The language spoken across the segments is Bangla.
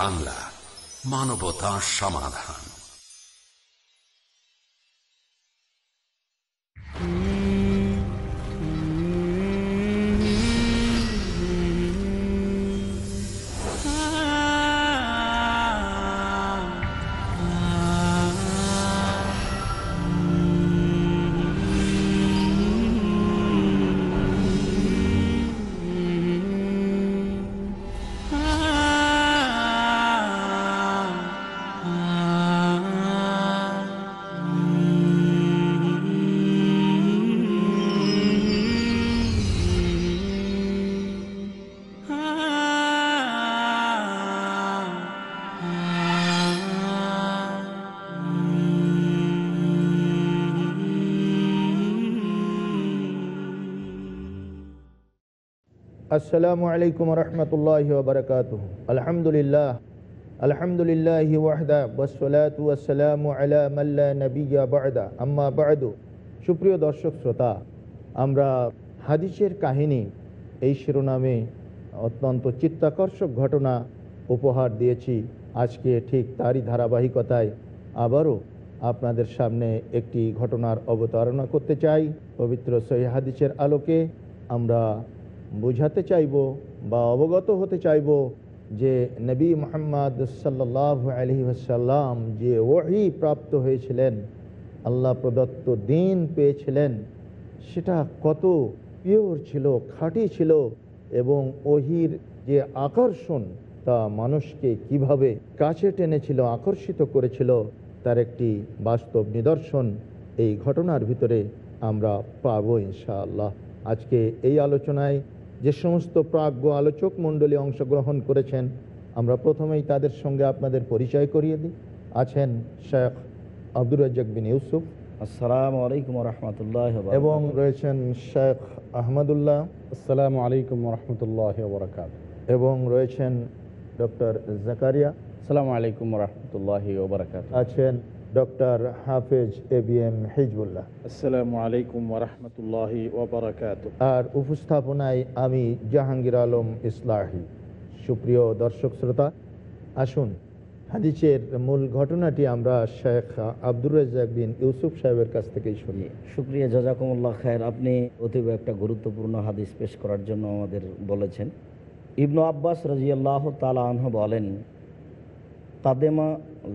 বাংলা মানবতা সমাধান আসসালামু আলাইকুম রহমতুল্লাহ বারকাত আলহামদুলিল্লাহ আলহামদুলিল্লাহ ওয়াহদা বসলাতু আসসালামু আলা বাহদা আম্মা বাদু সুপ্রিয় দর্শক শ্রোতা আমরা হাদিসের কাহিনী এই শিরোনামে অত্যন্ত চিত্তাকর্ষক ঘটনা উপহার দিয়েছি আজকে ঠিক তারই ধারাবাহিকতায় আবারও আপনাদের সামনে একটি ঘটনার অবতারণা করতে চাই পবিত্র সহি হাদিসের আলোকে আমরা বুঝাতে চাইব বা অবগত হতে চাইব যে নবী মোহাম্মদ সাল্লাহ আলি আসাল্লাম যে ওহি প্রাপ্ত হয়েছিলেন আল্লাহ প্রদত্ত দিন পেয়েছিলেন সেটা কত পিওর ছিল খাঁটি ছিল এবং ওহির যে আকর্ষণ তা মানুষকে কিভাবে কাছে টেনেছিল আকর্ষিত করেছিল তার একটি বাস্তব নিদর্শন এই ঘটনার ভিতরে আমরা পাবো ইনশাআল্লাহ আজকে এই আলোচনায় যে সমস্ত প্রাজ্ঞ আলোচক মণ্ডলী অংশগ্রহণ করেছেন আমরা প্রথমেই তাদের সঙ্গে আপনাদের পরিচয় করিয়ে দিই আছেন শেখ আব্দুর রাজ্জাক বিন ইউসুফ আসসালাম আলাইকুম রহমতুল্লাহ এবং রয়েছেন শেখ আহমদুল্লাহ আসসালাম আলাইকুম রহমতুল্লাহ বরাকাত এবং রয়েছেন ডক্টর জাকারিয়া সালাম আলাইকুম রহমতুল্লাহ বরাকাত আছেন ডক্টর হাফেজ এ বি এম হিজবুল্লাহ আসসালামু আলাইকুম ওরহমতুল্লাহ ওবরাকাত আর উপস্থাপনায় আমি জাহাঙ্গীর আলম ইসলাহি সুপ্রিয় দর্শক শ্রোতা আসুন হাদিসের মূল ঘটনাটি আমরা শেখ আব্দুর রাজাক বিন ইউসুফ সাহেবের কাছ থেকেই শুনি সুক্রিয়া জাজাকুমুল্লাহ খায়ের আপনি অতীব একটা গুরুত্বপূর্ণ হাদিস পেশ করার জন্য আমাদের বলেছেন ইবনু আব্বাস রাজিয়াল্লাহ তালা আনহ বলেন কাদেমা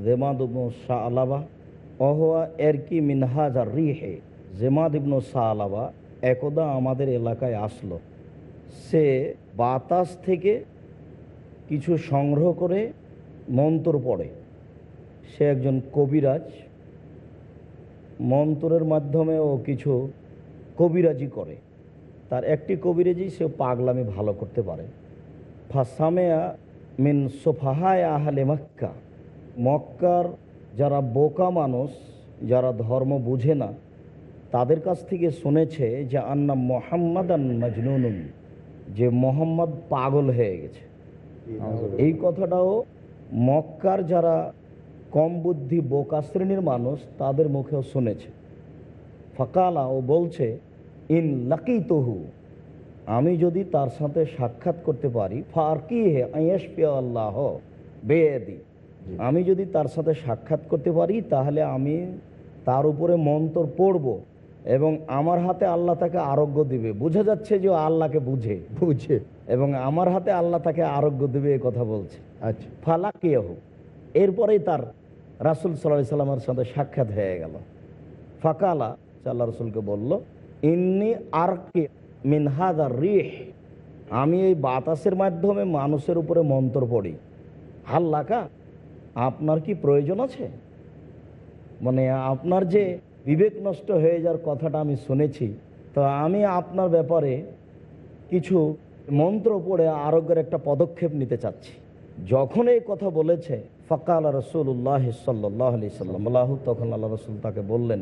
জেমাদ ইবনু শাহ আলাবা অহোয়া এরকি মিনহাজ আর রিহে জেমাদ ইবনু শাহ আলাবা একদা আমাদের এলাকায় আসলো সে বাতাস থেকে কিছু সংগ্রহ করে মন্ত্র পড়ে সে একজন কবিরাজ মন্ত্রের মাধ্যমে ও কিছু কবিরাজি করে তার একটি কবিরাজি সে পাগলামি ভালো করতে পারে ফাসামেয়া মিন সোফাহায় আহলে মক্কা মক্কার যারা বোকা মানুষ যারা ধর্ম বুঝে না তাদের কাছ থেকে শুনেছে যে আন্না মোহাম্মদ আন যে মোহাম্মদ পাগল হয়ে গেছে এই কথাটাও মক্কার যারা কম বুদ্ধি বোকা শ্রেণীর মানুষ তাদের মুখেও শুনেছে ফকালা ও বলছে ইন লাকি তহু আমি যদি তার সাথে সাক্ষাৎ করতে পারি ফারকি হে পে আল্লাহ বেয়েদি আমি যদি তার সাথে সাক্ষাৎ করতে পারি তাহলে আমি তার উপরে মন্তর পড়ব এবং আমার হাতে আল্লাহ তাকে আরোগ্য দিবে বোঝা যাচ্ছে যে আল্লাহকে বুঝে বুঝে এবং আমার হাতে আল্লাহ তাকে আরোগ্য দিবে এ কথা বলছে আচ্ছা ফালাকিয়ে হোক এরপরেই তার রাসুল সাল্লাহ সাল্লামের সাথে সাক্ষাৎ হয়ে গেল ফাকালা আল্লাহ রসুলকে বলল ইন্নি আর কে মিনহাদার রিহ আমি এই বাতাসের মাধ্যমে মানুষের উপরে মন্ত্র পড়ি হাল্লাকা আপনার কি প্রয়োজন আছে মানে আপনার যে বিবেক নষ্ট হয়ে যাওয়ার কথাটা আমি শুনেছি তো আমি আপনার ব্যাপারে কিছু মন্ত্র পড়ে আরোগ্যের একটা পদক্ষেপ নিতে চাচ্ছি যখন এই কথা বলেছে ফাঁকা আল্লাহ রসুল্লাহ সাল্লাহ সাল্লাম তখন আল্লাহ রসুল তাকে বললেন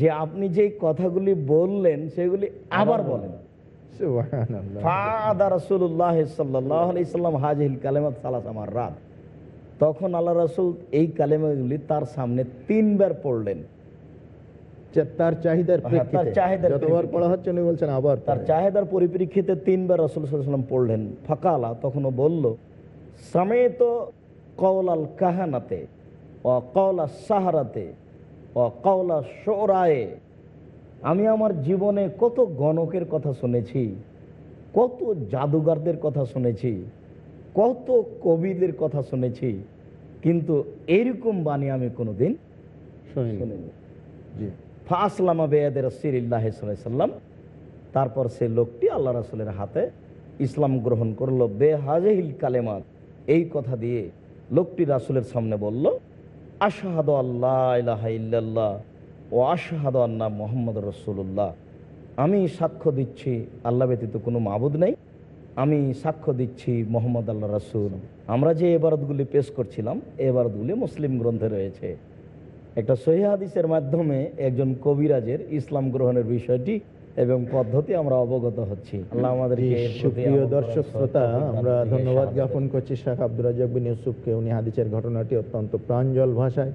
যে আপনি যে কথাগুলি বললেন সেগুলি আবার বলেন তখন আল্লাহ রসুল এই কালেমাগুলি তার সামনে তিনবার পড়লেন তার চাহিদার হ্যাঁ, তার চাহিদার পড়া হচ্ছে উনি বলছেন আবার তার চাহিদার পরিপ্রেক্ষিতে তিনবার রসুল সাল্লাম পড়লেন ফাকালা তখনও বলল সামে তো কওলাল কাহানাতে ও কওলা সাহারাতে ও কওলা আমি আমার জীবনে কত গণকের কথা শুনেছি কত জাদুগারদের কথা শুনেছি কত কবিদের কথা শুনেছি কিন্তু এরকম বাণী আমি কোনোদিন শুনিনি ফাসলামা সাল্লাম তারপর সে লোকটি আল্লাহ রাসুলের হাতে ইসলাম গ্রহণ করলো বেহাজ কালেমাত এই কথা দিয়ে লোকটি রাসুলের সামনে বলল আশাহাদ আল্লাহ ইলাহা ও আশাহাদ আল্লাহ মোহাম্মদ রসুল্লাহ আমি সাক্ষ্য দিচ্ছি আল্লাহ ব্যতীত কোনো মাবুদ নেই আমি সাক্ষ্য দিচ্ছি মোহাম্মদ আল্লাহ রসুল আমরা যে এবারতগুলি পেশ করছিলাম এবারতগুলি মুসলিম গ্রন্থে রয়েছে একটা সহিহাদিসের মাধ্যমে একজন কবিরাজের ইসলাম গ্রহণের বিষয়টি এবং পদ্ধতি আমরা অবগত হচ্ছি আল্লাহ আমাদের সুপ্রিয় দর্শক শ্রোতা আমরা ধন্যবাদ জ্ঞাপন করছি শেখ আব্দুল রাজাবিন ইউসুফকে উনি হাদিসের ঘটনাটি অত্যন্ত প্রাঞ্জল ভাষায়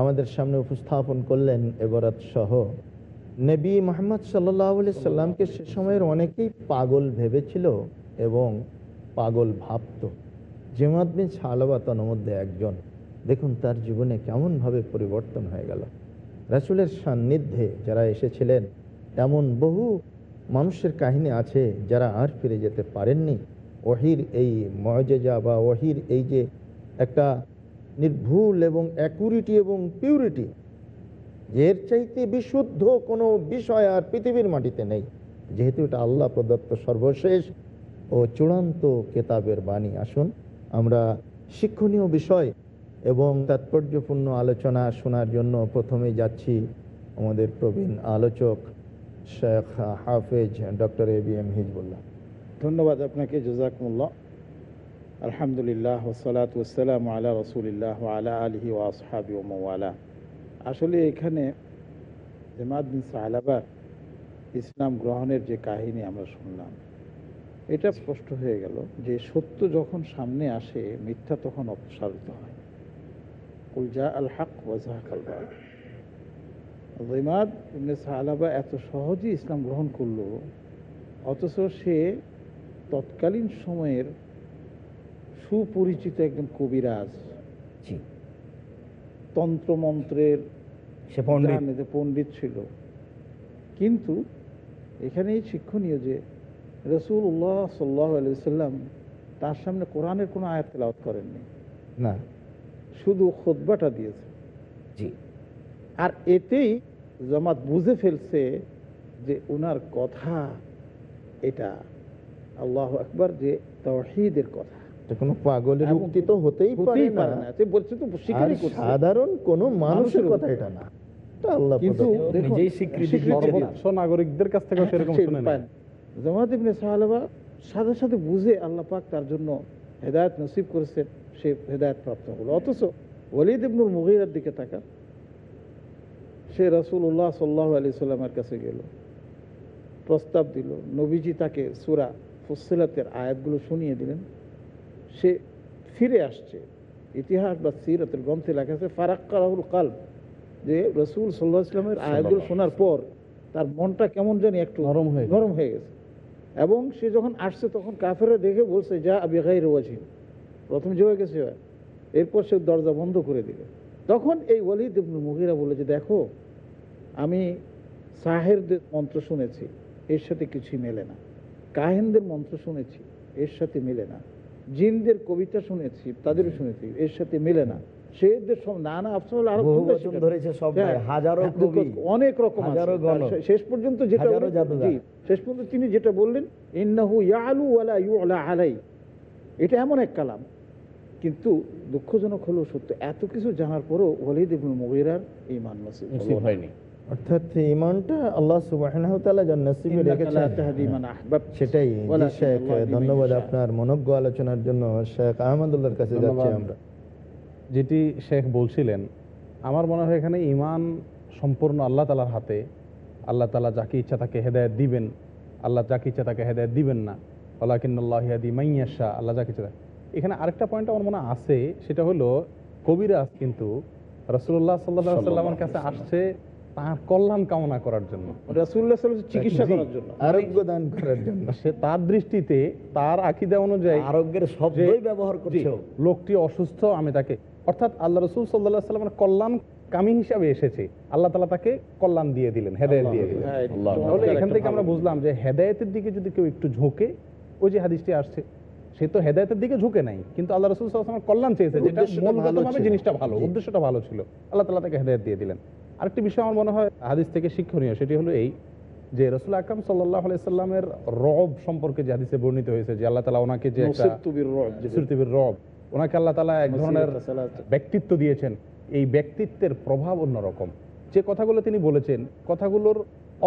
আমাদের সামনে উপস্থাপন করলেন এবারত সহ নবী মোহাম্মদ সাল্লাহ সাল্লামকে সে সময়ের অনেকেই পাগল ভেবেছিল এবং পাগল ভাবত জেমাত বিন মধ্যে একজন দেখুন তার জীবনে কেমনভাবে পরিবর্তন হয়ে গেল রাসুলের সান্নিধ্যে যারা এসেছিলেন এমন বহু মানুষের কাহিনী আছে যারা আর ফিরে যেতে পারেননি ওহির এই মজেজা বা ওহির এই যে একটা নির্ভুল এবং অ্যাকুরিটি এবং পিউরিটি এর চাইতে বিশুদ্ধ কোনো বিষয় আর পৃথিবীর মাটিতে নেই যেহেতু এটা আল্লাহ প্রদত্ত সর্বশেষ ও চূড়ান্ত কেতাবের বাণী আসুন আমরা শিক্ষণীয় বিষয় এবং তাৎপর্যপূর্ণ আলোচনা শোনার জন্য প্রথমে যাচ্ছি আমাদের প্রবীণ আলোচক শেখ হাফেজ doctor A B M Hizbullah ধন্যবাদ আপনাকে জোজাকমুল্লাহ আলহামদুলিল্লাহ ওসলাত ওসালাম আলা রসুলিল্লাহ আলা আলহি ওয়াসহাবি ওমওয়ালা আসলে এখানে জেমাত বিন সাহালাবা ইসলাম গ্রহণের যে কাহিনী আমরা শুনলাম এটা স্পষ্ট হয়ে গেল যে সত্য যখন সামনে আসে মিথ্যা তখন অপসারিত হয় কুলজা আল হাক ওয়াজাহ রিমাদ সাহালাবা এত সহজে ইসলাম গ্রহণ করল অথচ সে তৎকালীন সময়ের সুপরিচিত একজন কবিরাজ তন্ত্রমন্ত্রের সে পণ্ডিত ছিল কিন্তু এখানেই শিক্ষণীয় যে রসুল্লাহ সাল্লাহ সাল্লাম তার সামনে কোরআনের কোনো আয়াত তেলাওয়াত করেননি না শুধু খোদবাটা দিয়েছে জি আর এতেই জমাত বুঝে ফেলছে যে উনার কথা এটা আল্লাহ আকবর যে তহিদের কথা জামাত সাথে সাথে বুঝে আল্লাহ তার জন্য হেদায়ত নসিব করেছে সে হেদায়ত প্রাপ্ত হলো অথচ ওলিদ ইবনুল মুগিরার দিকে তাকান সে রসুল্লাহ সাল্লাহ আলি সাল্লামের কাছে গেল প্রস্তাব দিল নবীজি তাকে সুরা ফুসিলাতের আয়াতগুলো শুনিয়ে দিলেন সে ফিরে আসছে ইতিহাস বা সিরাতের গ্রন্থে লেখা আছে ফারাক্কা রাহুল কাল যে রসুল সাল্লাহ ইসলামের আয়াতগুলো শোনার পর তার মনটা কেমন জানি একটু গরম হয়ে গরম হয়ে গেছে এবং সে যখন আসছে তখন কাফেরা দেখে বলছে যা আবি গাই রোয়াছি প্রথম জয়ে গেছে এরপর সে দরজা বন্ধ করে দিল তখন এই ওয়ালিদ ইবনুল বলে যে দেখো আমি সাহেরদের মন্ত্র শুনেছি এর সাথে কিছুই মেলে না কাহেনদের মন্ত্র শুনেছি এর সাথে মেলে না জিনদের কবিতা শুনেছি তাদেরও শুনেছি এর সাথে মেলে না সব নানা হ্যাঁ, হ্যাঁ, অনেক রকম শেষ পর্যন্ত যেটা শেষ পর্যন্ত তিনি যেটা বললেন আলাই এটা এমন এক কালাম কিন্তু দুঃখজনক হলো সত্য এত কিছু জানার পরও ওয়ালিদ ইবনুল এই ইমান নসিব হয়নি আল্লাহ হ্যাঁ। যেটি শেখ বলছিলেন আমার মনে হয় এখানে ইমান সম্পূর্ণ আল্লাহ তালার হাতে আল্লাহ তালা যাকে ইচ্ছা তাকে হেদায়ত দিবেন আল্লাহ যাকে ইচ্ছা তাকে হেদায়ত দিবেন না আল্লাহ মাইয়াশা আল্লাহ যাকে ইচ্ছা এখানে আরেকটা পয়েন্ট আমার মনে আছে সেটা হলো কবিরাজ কিন্তু রসুল্লাহ সাল্লা সাল্লামের কাছে আসছে তার কল্যাণ কামনা করার জন্য তার দৃষ্টিতে তার আকিদা অনুযায়ী আরোগ্যের ব্যবহার করছে লোকটি অসুস্থ আমি তাকে অর্থাৎ আল্লাহ রসুল সাল্লামের কল্যাণ হিসাবে এসেছে আল্লাহ তালা তাকে কল্যাণ দিয়ে দিলেন হেদায়ত দিয়ে দিলেন হ্যাঁ, এখান থেকে আমরা বুঝলাম যে হেদায়তের দিকে যদি কেউ একটু ঝোঁকে ওই যে হাদিসটি আসছে সে তো হেদায়তের দিকে ঝুঁকে নাই কিন্তু আল্লাহ রসুল সাল্লামের কল্যাণ চেয়েছে যেটা জিনিসটা ভালো উদ্দেশ্যটা ভালো ছিল আল্লাহ তালা তাকে হেদায়ত দিয়ে দিলেন আরেকটি বিষয় আমার মনে হয় হাদিস থেকে শিক্ষণীয় সেটি হলো এই যে রসুল আকরম সাল্লাহ আলাইস্লামের রব সম্পর্কে যে হাদিসে বর্ণিত হয়েছে যে আল্লাহ তালা ওনাকে যে সুরতিবির রব ওনাকে আল্লাহ তালা এক ধরনের ব্যক্তিত্ব দিয়েছেন এই ব্যক্তিত্বের প্রভাব অন্যরকম যে কথাগুলো তিনি বলেছেন কথাগুলোর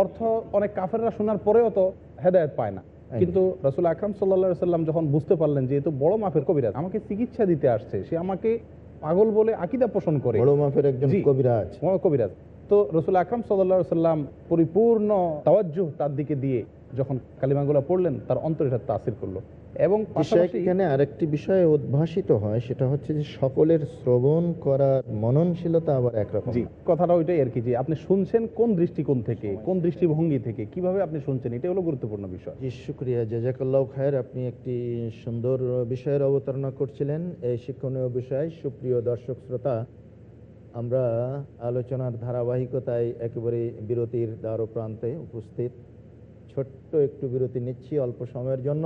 অর্থ অনেক কাফেররা শোনার পরেও তো হেদায়ত পায় না কিন্তু রসুল আকরাম সাল্লাহ সাল্লাম যখন বুঝতে পারলেন যে এ বড় মাফের কবিরাজ আমাকে চিকিৎসা দিতে আসছে সে আমাকে পাগল বলে আকিদা পোষণ করে বড় মাপের একজন কবিরাজ কবিরাজ তো রসুল আকরম সাল্লা সাল্লাম পরিপূর্ণ তাওয়াজ্জু তার দিকে দিয়ে যখন কালিমাগুলা পড়লেন তার অন্তর এটা তাসির করলো এবং এখানে আরেকটি বিষয়ে উদ্ভাসিত হয় সেটা হচ্ছে যে সকলের শ্রবণ করার মননশীলতা আবার একরকম জি কথাটা ওইটাই আর কি যে আপনি শুনছেন কোন দৃষ্টিকোণ থেকে কোন দৃষ্টিভঙ্গি থেকে কিভাবে আপনি শুনছেন এটা হলো গুরুত্বপূর্ণ বিষয় জি শুক্রিয়া জাজাকাল্লাহ খায়ের আপনি একটি সুন্দর বিষয়ের অবতারণা করছিলেন এই শিক্ষণীয় বিষয় সুপ্রিয় দর্শক শ্রোতা আমরা আলোচনার ধারাবাহিকতায় একেবারে বিরতির দ্বার প্রান্তে উপস্থিত ছোট্ট একটু বিরতি নিচ্ছি অল্প সময়ের জন্য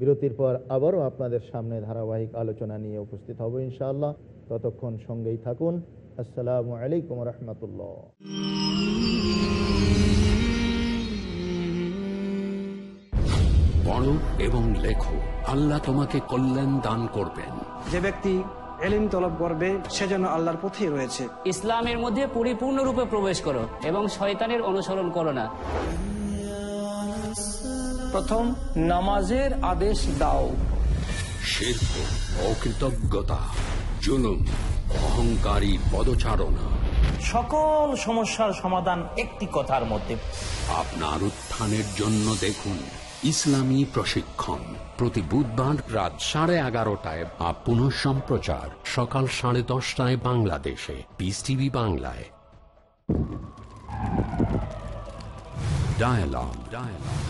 বিরতির পর আবারও আপনাদের সামনে ধারাবাহিক আলোচনা নিয়ে উপস্থিত হব ইনশাআল্লাহ ততক্ষণ সঙ্গেই থাকুন আসসালামু আলাইকুম রহমতুল্লাহ এবং লেখো আল্লাহ তোমাকে কল্যাণ দান করবেন যে ব্যক্তি এলিম তলব করবে সে যেন আল্লাহর পথে রয়েছে ইসলামের মধ্যে পরিপূর্ণরূপে প্রবেশ করো এবং শয়তানের অনুসরণ করো না প্রথম নামাজের আদেশ দাও শিল্প অকৃতজ্ঞতা জুলুম অহংকারী পদচারণা সকল সমস্যার সমাধান একটি কথার মধ্যে আপনার উত্থানের জন্য দেখুন ইসলামী প্রশিক্ষণ প্রতি বুধবার রাত সাড়ে এগারোটায় বা পুনঃ সম্প্রচার সকাল সাড়ে দশটায় বাংলাদেশে পিস টিভি বাংলায় ডায়ালগ ডায়ালগ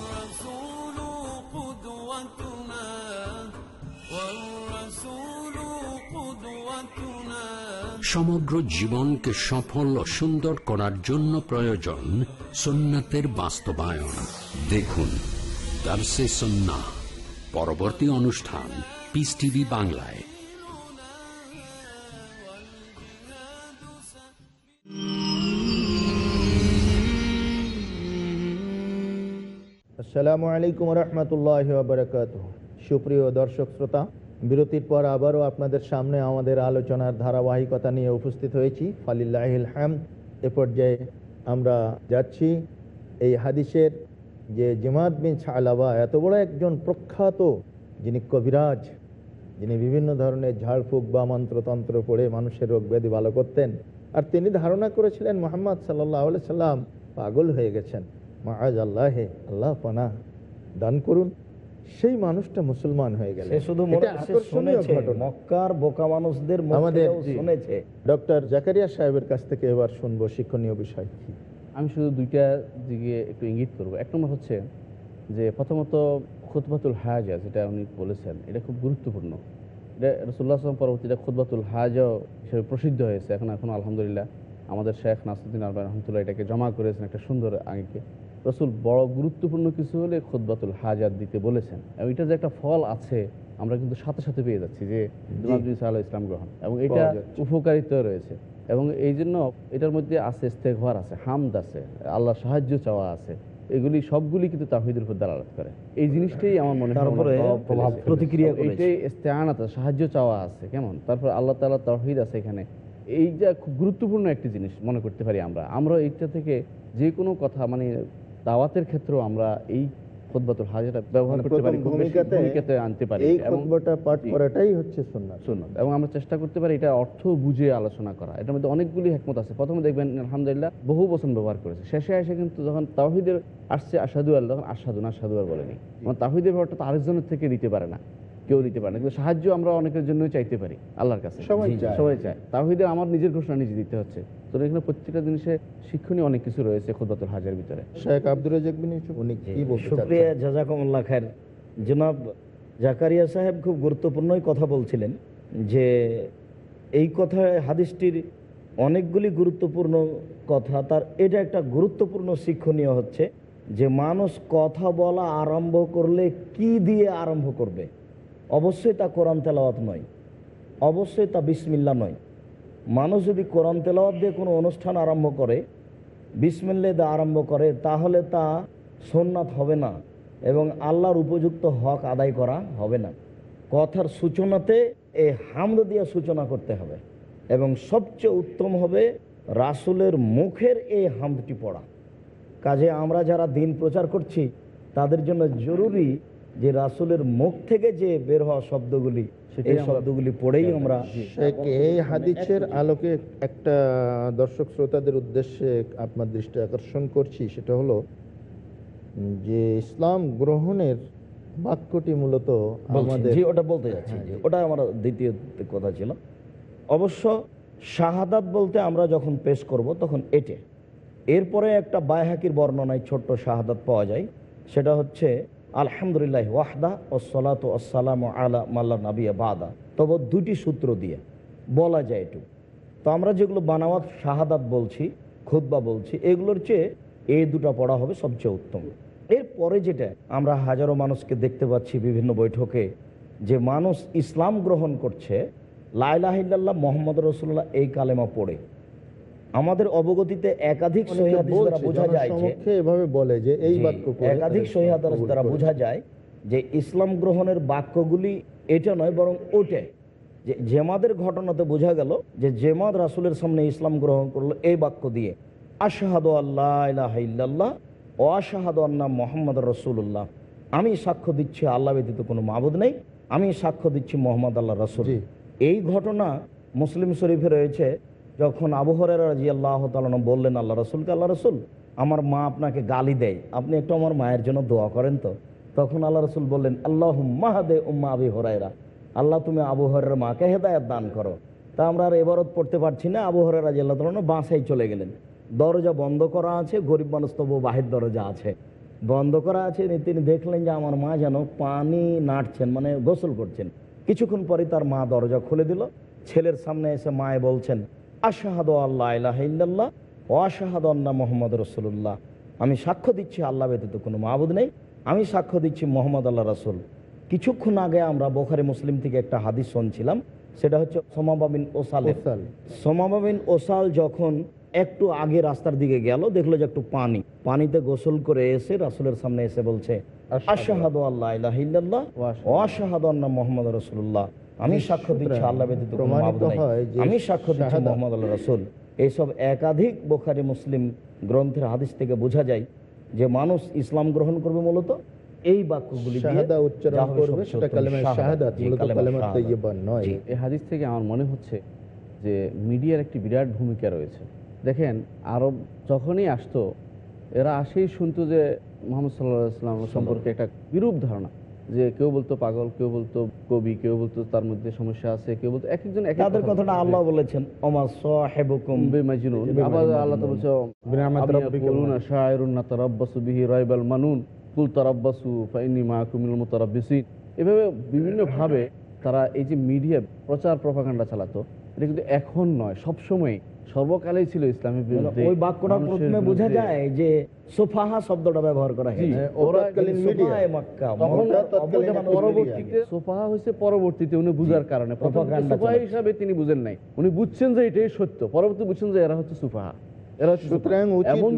সমগ্র জীবনকে সফল ও সুন্দর করার জন্য প্রয়োজন সুন্নাতের বাস্তবায়ন দেখুন দার্সে সন্না পরবর্তী অনুষ্ঠান পিস টিভি বাংলায় আসসালামু আলাইকুম রহমতুল্লাহ সুপ্রিয় দর্শক শ্রোতা বিরতির পর আবারও আপনাদের সামনে আমাদের আলোচনার ধারাবাহিকতা নিয়ে উপস্থিত হয়েছি ফালিল্লাহিল হাম এ পর্যায়ে আমরা যাচ্ছি এই হাদিসের যে জিমাত বিন ছালাবা এত বড় একজন প্রখ্যাত যিনি কবিরাজ যিনি বিভিন্ন ধরনের ঝাড়ফুঁক বা মন্ত্রতন্ত্র পড়ে মানুষের রোগ ব্যাধি ভালো করতেন আর তিনি ধারণা করেছিলেন মোহাম্মদ সাল্লাহ সাল্লাম পাগল হয়ে গেছেন মা আজ আল্লাহে আল্লাহ পানা দান করুন সেই মানুষটা মুসলমান হয়ে গেল শুধু মক্কার বোকা মানুষদের আমাদের শুনেছে ডক্টর জাকারিয়া সাহেবের কাছ থেকে এবার শুনবো শিক্ষণীয় বিষয় কি আমি শুধু দুইটা দিকে একটু ইঙ্গিত করবো এক নম্বর হচ্ছে যে প্রথমত খুতবাতুল হাজা যেটা উনি বলেছেন এটা খুব গুরুত্বপূর্ণ এটা রসুল্লাহ আসলাম পরবর্তীতে খুতবাতুল হাজা হিসেবে প্রসিদ্ধ হয়েছে এখন এখন আলহামদুলিল্লাহ আমাদের শেখ নাসুদ্দিন আলবান রহমতুল্লাহ এটাকে জমা করেছেন একটা সুন্দর আঙ্গিকে রসুল বড় গুরুত্বপূর্ণ কিছু হলে খোদবাতুল হাজার দিতে বলেছেন এবং এটা যে একটা ফল আছে আমরা কিন্তু সাথে সাথে পেয়ে যাচ্ছি যে ইসলাম গ্রহণ এবং এটা উপকারিতা রয়েছে এবং এই জন্য এটার মধ্যে আছে স্তেঘর আছে হামদ আছে আল্লাহ সাহায্য চাওয়া আছে এগুলি সবগুলি কিন্তু তাহিদের উপর দালালত করে এই জিনিসটাই আমার মনে হয় প্রতিক্রিয়া এটাই আছে সাহায্য চাওয়া আছে কেমন তারপর আল্লাহ তালা তাহিদ আছে এখানে এই যা খুব গুরুত্বপূর্ণ একটি জিনিস মনে করতে পারি আমরা আমরা এইটা থেকে যে কোনো কথা মানে দাওয়াতের ক্ষেত্রেও আমরা এই খুতবাতুল ব্যবহার মানে করতে পারি ভূমিকাতে আনতে পারি এই খুতবাটা পাঠ করাটাই হচ্ছে সুন্নাত সুন্নাত এবং আমরা চেষ্টা করতে পারি এটা অর্থ বুঝে আলোচনা করা এটার মধ্যে অনেকগুলি একমত আছে প্রথমে দেখবেন আলহামদুলিল্লাহ বহু বচন ব্যবহার করেছে শেষে এসে কিন্তু যখন তাওহিদের আসছে আসাদু আল তখন আশাদু না আসাদু আর বলেনি এবং মানে তাহিদের ব্যাপারটা তো আরেকজনের থেকে দিতে পারে না কেউ দিতে পারে না কিন্তু সাহায্য আমরা অনেকের জন্যই চাইতে পারি আল্লাহর কাছে সবাই চায় তাহিদের আমার নিজের ঘোষণা নিজে দিতে হচ্ছে তো এখানে প্রত্যেকটা জিনিসে শিক্ষণীয় অনেক কিছু রয়েছে হাজার ভিতরে জনাব জাকারিয়া সাহেব খুব গুরুত্বপূর্ণই কথা বলছিলেন যে এই কথা হাদিসটির অনেকগুলি গুরুত্বপূর্ণ কথা তার এটা একটা গুরুত্বপূর্ণ শিক্ষণীয় হচ্ছে যে মানুষ কথা বলা আরম্ভ করলে কি দিয়ে আরম্ভ করবে অবশ্যই তা কোরআন তেলাওয়াত নয় অবশ্যই তা বিসমিল্লা নয় মানুষ যদি কোরআন তেলাওয়াত দিয়ে কোনো অনুষ্ঠান আরম্ভ করে বিসমিল্লা দিয়ে আরম্ভ করে তাহলে তা সোননাথ হবে না এবং আল্লাহর উপযুক্ত হক আদায় করা হবে না কথার সূচনাতে এ হামদ দিয়ে সূচনা করতে হবে এবং সবচেয়ে উত্তম হবে রাসুলের মুখের এই হামদটি পড়া কাজে আমরা যারা দিন প্রচার করছি তাদের জন্য জরুরি যে রাসুলের মুখ থেকে যে বের হওয়া শব্দগুলি এই শব্দগুলি পড়েই আমরা এই হাদিসের আলোকে একটা দর্শক শ্রোতাদের উদ্দেশ্যে আপনার দৃষ্টি আকর্ষণ করছি সেটা হলো যে ইসলাম গ্রহণের বাক্যটি মূলত ওটা বলতে যাচ্ছি হ্যাঁ, ওটা আমার দ্বিতীয় কথা ছিল অবশ্য শাহাদাত বলতে আমরা যখন পেশ করব তখন এটে এরপরে একটা বায়হাকির বর্ণনায় ছোট্ট শাহাদাত পাওয়া যায় সেটা হচ্ছে আলহামদুলিল্লাহ ওয়াহদা ও সলাত আসসালাম আলা মাল্লা নাবিয়া বাদা তবে দুটি সূত্র দিয়ে বলা যায় এটু তো আমরা যেগুলো বানাওয়াত শাহাদাত বলছি খুদ্া বলছি এগুলোর চেয়ে এই দুটা পড়া হবে সবচেয়ে উত্তম এরপরে যেটা আমরা হাজারো মানুষকে দেখতে পাচ্ছি বিভিন্ন বৈঠকে যে মানুষ ইসলাম গ্রহণ করছে লাইলাহিল্লাহ মোহাম্মদ রসুল্লাহ এই কালেমা পড়ে আমাদের অবগতিতে একাধিক বোঝা যায় এভাবে বলে যে এই বাক্য একাধিক সহিহাদ দ্বারা বোঝা যায় যে ইসলাম গ্রহণের বাক্যগুলি এটা নয় বরং ওটে যে জেমাদের ঘটনাতে বোঝা গেল যে জেমাদ রাসুলের সামনে ইসলাম গ্রহণ করলো এই বাক্য দিয়ে আশাহাদ আল্লাহ ইল্লাল্লাহ ও আশাহাদ আল্লাহ মোহাম্মদ রসুল্লাহ আমি সাক্ষ্য দিচ্ছি আল্লাহ ব্যতীত কোনো মাবুদ নেই আমি সাক্ষ্য দিচ্ছি মোহাম্মদ আল্লাহ রসুল এই ঘটনা মুসলিম শরীফে রয়েছে যখন আবহরেরা রাজি আল্লাহ তালন বললেন আল্লাহ রসুলকে আল্লাহ রসুল আমার মা আপনাকে গালি দেয় আপনি একটু আমার মায়ের জন্য দোয়া করেন তো তখন আল্লাহ রসুল বললেন আল্লাহ মাহাদে উম্মা আবি হরাইরা আল্লাহ তুমি আবহরের মাকে হেদায়ত দান করো তা আমরা আর এবারত পড়তে পারছি না আবহরের রাজি আল্লাহ তালন বাসায় চলে গেলেন দরজা বন্ধ করা আছে গরিব মানুষ তবু বাহির দরজা আছে বন্ধ করা আছে তিনি দেখলেন যে আমার মা যেন পানি নাটছেন মানে গোসল করছেন কিছুক্ষণ পরে তার মা দরজা খুলে দিল ছেলের সামনে এসে মায়ে বলছেন আশাহাদ আল্লাহ ইল্লাল্লাহ ও আশাহাদ আল্লাহ মোহাম্মদ রসুল্লাহ আমি সাক্ষ্য দিচ্ছি আল্লাহ ব্যতীত কোনো মাহবুদ নেই আমি সাক্ষ্য দিচ্ছি মোহাম্মদ আল্লাহ রাসুল কিছুক্ষণ আগে আমরা বোখারি মুসলিম থেকে একটা হাদিস শুনছিলাম সেটা হচ্ছে সোমাবিন ওসাল সোমাবিন ওসাল যখন একটু আগে রাস্তার দিকে গেল দেখলো যে একটু পানি পানিতে গোসল করে এসে রাসুলের সামনে এসে বলছে আশাহাদ আল্লাহ ইল্লাল্লাহ ও আশাহাদ আল্লাহ মোহাম্মদ রসুল্লাহ আমি সাক্ষ্য দিচ্ছি আল্লাহ ব্যতীত আমি সাক্ষ্য দিচ্ছি মোহাম্মদ আল্লাহ রসুল এইসব একাধিক বোখারি মুসলিম গ্রন্থের হাদিস থেকে বোঝা যায় যে মানুষ ইসলাম গ্রহণ করবে মূলত এই বাক্যগুলি থেকে আমার মনে হচ্ছে যে মিডিয়ার একটি বিরাট ভূমিকা রয়েছে দেখেন আরব যখনই আসতো এরা আসেই শুনতো যে মোহাম্মদ সাল্লাহ সম্পর্কে একটা বিরূপ ধারণা যে কেউ বলতো পাগল কেউ বলতো কবি কেউ বলতো তার মধ্যে সমস্যা আছে কেউ বলতো এক একজন তাদের কথাটা আল্লাহ বলেছেন ওমা সাহেবুকুম আবার আল্লাহ তো বলছে কুলুনা শায়রুন নাতারাব্বাসু বিহি রাইবাল মানুন কুল তারাব্বাসু ফাইনি মাকুমিল মুতারাব্বিসিন এভাবে তারা এই যে মিডিয়া প্রচার প্রপাগান্ডা চালাতো এটা কিন্তু এখন নয় সবসময় সর্বকালেই ছিল ইসলামের বিরুদ্ধে ওই বাক্যটা প্রথমে বোঝা যায় যে সোফাহা শব্দটা ব্যবহার করা হয়েছে হ্যাঁ, পরবর্তীতে সোফাহা হয়েছে পরবর্তীতে উনি বুঝার কারণে সোফা হিসাবে তিনি বুঝেন নাই উনি বুঝছেন যে এটাই সত্য পরবর্তী বুঝছেন যে এরা হচ্ছে সুফাহা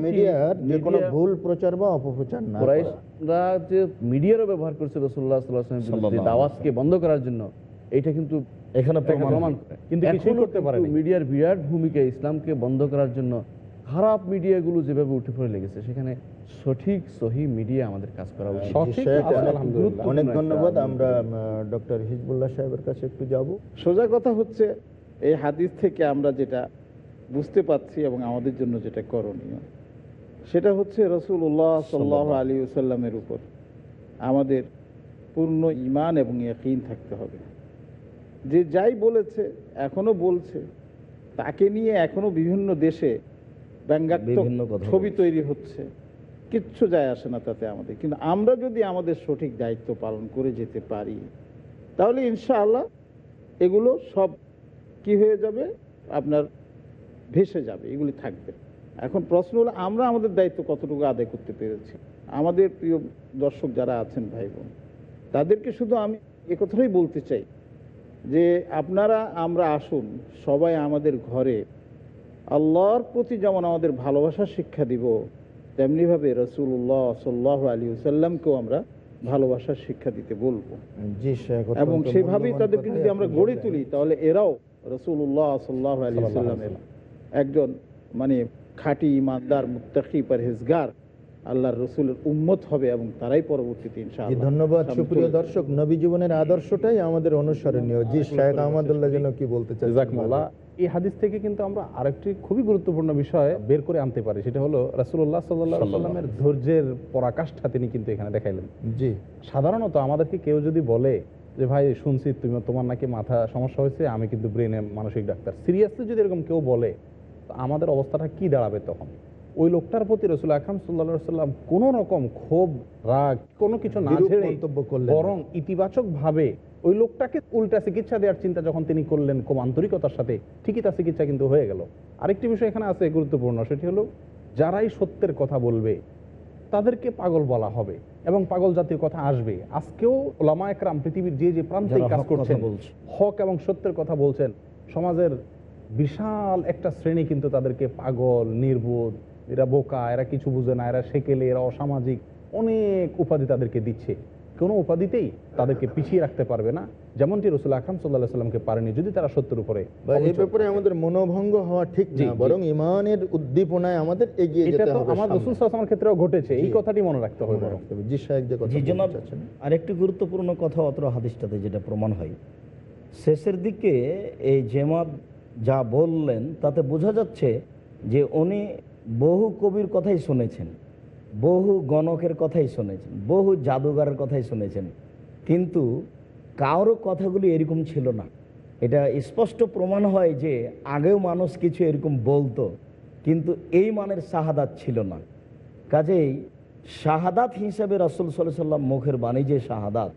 মিডিয়ারও ব্যবহার করছে রসুল্লাহ দাওয়াজকে বন্ধ করার জন্য এটা কিন্তু এখানে প্রমাণ কিন্তু করতে পারে মিডিয়ার বিরাট ভূমিকা ইসলামকে বন্ধ করার জন্য খারাপ মিডিয়াগুলো যেভাবে উঠে পড়ে লেগেছে সেখানে সঠিক সহি মিডিয়া আমাদের কাজ করা উচিত অনেক ধন্যবাদ আমরা ডক্টর হিজবুল্লাহ সাহেবের কাছে একটু যাব সোজা কথা হচ্ছে এই হাদিস থেকে আমরা যেটা বুঝতে পারছি এবং আমাদের জন্য যেটা করণীয় সেটা হচ্ছে রসুল্লাহ সাল্লাহ আলী সাল্লামের উপর আমাদের পূর্ণ ইমান এবং ইয়াকিন থাকতে হবে যে যাই বলেছে এখনো বলছে তাকে নিয়ে এখনো বিভিন্ন দেশে ব্যঙ্গাত্মক ছবি তৈরি হচ্ছে কিচ্ছু যায় আসে না তাতে আমাদের কিন্তু আমরা যদি আমাদের সঠিক দায়িত্ব পালন করে যেতে পারি তাহলে ইনশাআল্লাহ এগুলো সব কি হয়ে যাবে আপনার ভেসে যাবে এগুলি থাকবে এখন প্রশ্ন হলো আমরা আমাদের দায়িত্ব কতটুকু আদায় করতে পেরেছি আমাদের প্রিয় দর্শক যারা আছেন ভাই বোন তাদেরকে শুধু আমি একথাই বলতে চাই যে আপনারা আমরা আসুন সবাই আমাদের ঘরে আল্লাহর প্রতি যেমন আমাদের ভালোবাসার শিক্ষা দিব তেমনিভাবে রসুল্লাহ সাল্লাহ আলী সাল্লামকেও আমরা ভালোবাসার শিক্ষা দিতে বলবো এবং সেভাবেই তাদেরকে যদি আমরা গড়ে তুলি তাহলে এরাও রসুল্লাহ সাল্লাহ আলী সাল্লামের একজন মানে খাঁটি ইমানদার মুত্তাকি পারহেজগার আল্লাহর রসুলের উন্মত হবে এবং তারাই পরবর্তীতে ইনশাআল্লাহ ধন্যবাদ সুপ্রিয় দর্শক নবী জীবনের আদর্শটাই আমাদের অনুসরণীয় জি শেখ আহমদুল্লাহ যেন কি বলতে চাই জাকমুল্লাহ এই হাদিস থেকে কিন্তু আমরা আরেকটি খুবই গুরুত্বপূর্ণ বিষয় বের করে আনতে পারি সেটা হলো রাসুল্লাহ সাল্লামের ধৈর্যের পরাকাষ্ঠা তিনি কিন্তু এখানে দেখাইলেন জি সাধারণত আমাদেরকে কেউ যদি বলে যে ভাই শুনছি তুমি তোমার নাকি মাথা সমস্যা হয়েছে আমি কিন্তু ব্রেনে মানসিক ডাক্তার সিরিয়াসলি যদি এরকম কেউ বলে আমাদের অবস্থাটা কি দাঁড়াবে তখন ওই লোকটার প্রতি রসুল আকরাম সাল্লা সাল্লাম কোনো রকম ক্ষোভ রাগ কোনো কিছু না ছেড়ে বরং ইতিবাচকভাবে ওই লোকটাকে উল্টা চিকিৎসা দেওয়ার চিন্তা যখন তিনি করলেন খুব আন্তরিকতার সাথে ঠিকই তার চিকিৎসা কিন্তু হয়ে গেল আরেকটি বিষয় এখানে আছে গুরুত্বপূর্ণ সেটি হলো যারাই সত্যের কথা বলবে তাদেরকে পাগল বলা হবে এবং পাগল জাতির কথা আসবে আজকেও লামা একরাম পৃথিবীর যে যে প্রান্তে কাজ করছেন হক এবং সত্যের কথা বলছেন সমাজের বিশাল একটা শ্রেণী কিন্তু তাদেরকে পাগল নির্বোধ এরা বোকা এরা কিছু বুঝে না এরা সেকেলে এরা অসামাজিক অনেক উপাধি তাদেরকে দিচ্ছে কোনো উপাধিতেই তাদেরকে পিছিয়ে রাখতে পারবে না যেমনটি রসুল আকরাম সাল্লাহ সাল্লামকে পারেনি যদি তারা সত্যের উপরে এই ব্যাপারে আমাদের মনোভঙ্গ হওয়া ঠিক না বরং ইমানের উদ্দীপনায় আমাদের এগিয়ে যেতে হবে আমার রসুল সাল্লামের ক্ষেত্রেও ঘটেছে এই কথাটি মনে রাখতে হবে জি সাহেব যে কথা আরেকটি গুরুত্বপূর্ণ কথা অত্র হাদিসটাতে যেটা প্রমাণ হয় শেষের দিকে এই জেমাত যা বললেন তাতে বোঝা যাচ্ছে যে উনি বহু কবির কথাই শুনেছেন বহু গণকের কথাই শুনেছেন বহু জাদুঘরের কথাই শুনেছেন কিন্তু কারোর কথাগুলি এরকম ছিল না এটা স্পষ্ট প্রমাণ হয় যে আগেও মানুষ কিছু এরকম বলতো কিন্তু এই মানের শাহাদাত ছিল না কাজেই শাহাদাত হিসাবে রাসুল সাল্লাহ সাল্লাম মুখের বাণী যে শাহাদাত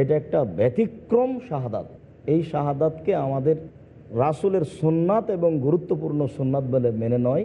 এটা একটা ব্যতিক্রম শাহাদাত এই শাহাদাতকে আমাদের রাসুলের সোননাথ এবং গুরুত্বপূর্ণ সোননাথ বলে মেনে নয়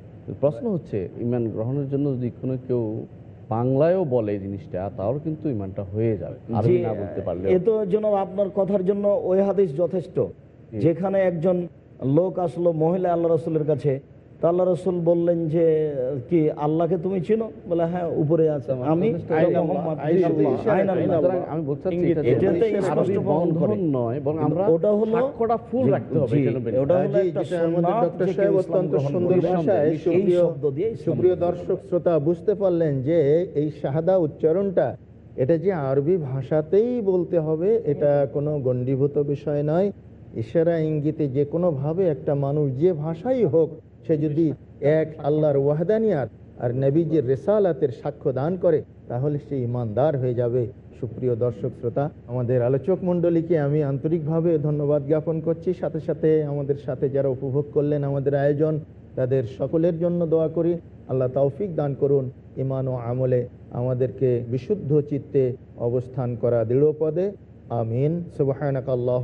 প্রশ্ন হচ্ছে ইমান গ্রহণের জন্য যদি কোনো কেউ বাংলায়ও বলে জিনিসটা তাও কিন্তু ইমানটা হয়ে যাবে না বলতে পারলে এ তো জন্য আপনার কথার জন্য ওই হাদিস যথেষ্ট যেখানে একজন লোক আসলো মহিলা আল্লাহ রসুলের কাছে আল্লাহ রসুল বললেন যে কি আল্লাহকে তুমি চিনো বলে হ্যাঁ উপরে আছে আমি সুপ্রিয় দর্শক শ্রোতা বুঝতে পারলেন যে এই শাহাদা উচ্চারণটা এটা যে আরবি ভাষাতেই বলতে হবে এটা কোনো গণ্ডীভূত বিষয় নয় ইশারা ইঙ্গিতে যে ভাবে একটা মানুষ যে ভাষাই হোক সে যদি এক আল্লাহর ওয়াহদানিয়াত আর নবীজির রেসালাতের সাক্ষ্য দান করে তাহলে সে ইমানদার হয়ে যাবে সুপ্রিয় দর্শক শ্রোতা আমাদের আলোচক মণ্ডলীকে আমি আন্তরিকভাবে ধন্যবাদ জ্ঞাপন করছি সাথে সাথে আমাদের সাথে যারা উপভোগ করলেন আমাদের আয়োজন তাদের সকলের জন্য দোয়া করি আল্লাহ তৌফিক দান করুন ইমান ও আমলে আমাদেরকে বিশুদ্ধ চিত্তে অবস্থান করা দৃঢ় পদে আমিন সুবাহ আল্লাহ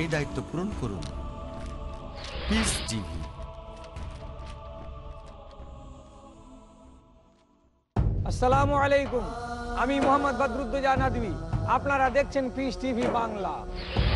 এই দায়িত্ব পূরণ করুন পিস টিভি আসসালামু আলাইকুম আমি মোহাম্মদ বদরুদ্দোজা আপনারা দেখছেন পিস টিভি বাংলা